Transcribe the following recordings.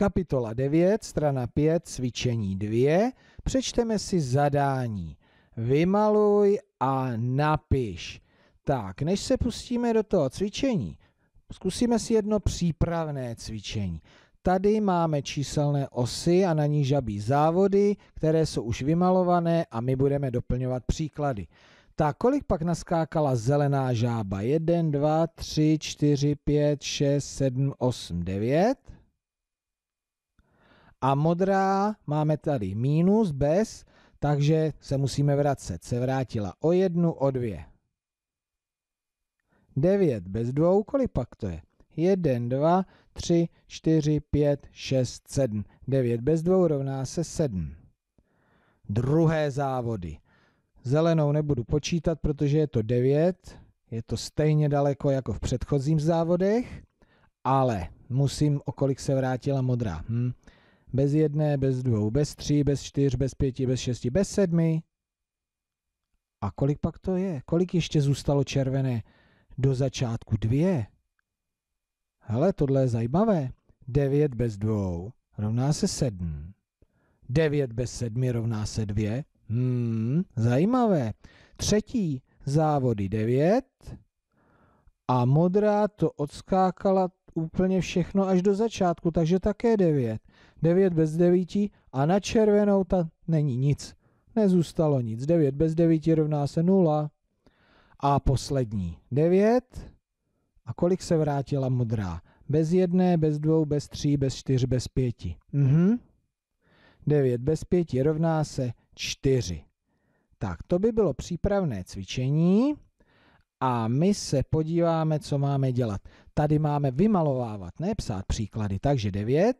Kapitola 9, strana 5, cvičení 2. Přečteme si zadání. Vymaluj a napiš. Tak, než se pustíme do toho cvičení, zkusíme si jedno přípravné cvičení. Tady máme číselné osy a na ní žabí závody, které jsou už vymalované a my budeme doplňovat příklady. Tak kolik pak naskákala zelená žába? 1, 2, 3, 4, 5, 6, 7, 8, 9. A modrá máme tady minus bez, takže se musíme vracet. Se vrátila o jednu, o dvě. 9 bez dvou, kolik pak to je? 1, 2, 3, 4, 5, 6, 7. 9 bez dvou rovná se 7. Druhé závody. Zelenou nebudu počítat, protože je to 9. Je to stejně daleko jako v předchozím závodech, ale musím, o kolik se vrátila modrá. Hm bez jedné, bez dvou, bez tří, bez čtyř, bez pěti, bez šesti, bez sedmi. A kolik pak to je? Kolik ještě zůstalo červené? Do začátku dvě. Hele, tohle je zajímavé. Devět bez dvou rovná se sedm. Devět bez sedmi rovná se dvě. Hmm, zajímavé. Třetí závody devět. a modrá to odskákala úplně všechno až do začátku, takže také devět. 9 bez 9 a na červenou ta není nic. Nezůstalo nic. 9 bez 9 rovná se 0. A poslední 9. A kolik se vrátila modrá? Bez jedné, bez dvou, bez tří, bez čtyř, bez pěti. Mhm. 9 bez 5 rovná se 4. Tak to by bylo přípravné cvičení a my se podíváme, co máme dělat. Tady máme vymalovávat, ne psát příklady. Takže 9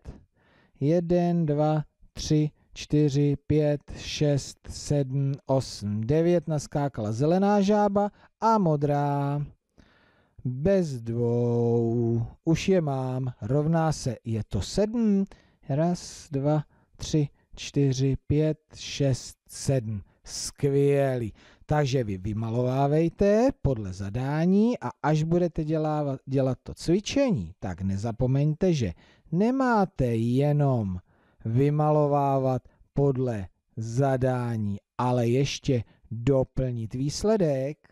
1, 2, 3, 4, 5, 6, 7, 8, 9 naskákala zelená žába a modrá. Bez dvou. Už je mám. Rovná se, je to sedm. Raz, dva, tři, čtyři, pět, šest, sedm. Skvělý. Takže vy vymalovávejte podle zadání a až budete dělávat, dělat to cvičení, tak nezapomeňte, že nemáte jenom vymalovávat podle zadání, ale ještě doplnit výsledek.